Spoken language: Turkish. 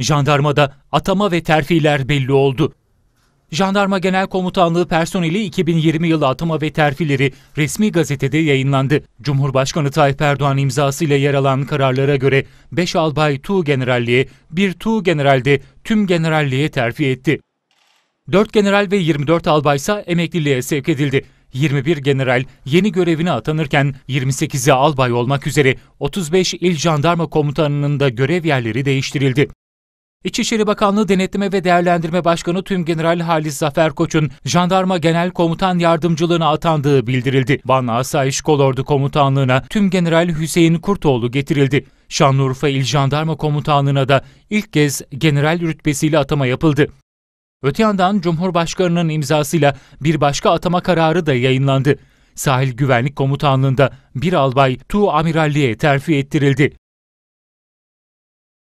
Jandarmada atama ve terfiler belli oldu. Jandarma Genel Komutanlığı personeli 2020 yılı atama ve terfileri resmi gazetede yayınlandı. Cumhurbaşkanı Tayyip Erdoğan imzasıyla yer alan kararlara göre 5 albay tu generalliğe, 1 tuğ generalde tüm generalliğe terfi etti. 4 general ve 24 albay ise emekliliğe sevk edildi. 21 general yeni görevine atanırken 28'i albay olmak üzere 35 il jandarma komutanının da görev yerleri değiştirildi. İçişleri Bakanlığı Denetleme ve Değerlendirme Başkanı Tüm General Halis Zafer Koç'un Jandarma Genel Komutan Yardımcılığına atandığı bildirildi. Van Asayiş Kolordu Komutanlığına Tüm General Hüseyin Kurtoğlu getirildi. Şanlıurfa İl Jandarma Komutanlığına da ilk kez general rütbesiyle atama yapıldı. Öte yandan Cumhurbaşkanı'nın imzasıyla bir başka atama kararı da yayınlandı. Sahil Güvenlik Komutanlığı'nda bir albay Tu Amiralliğe terfi ettirildi.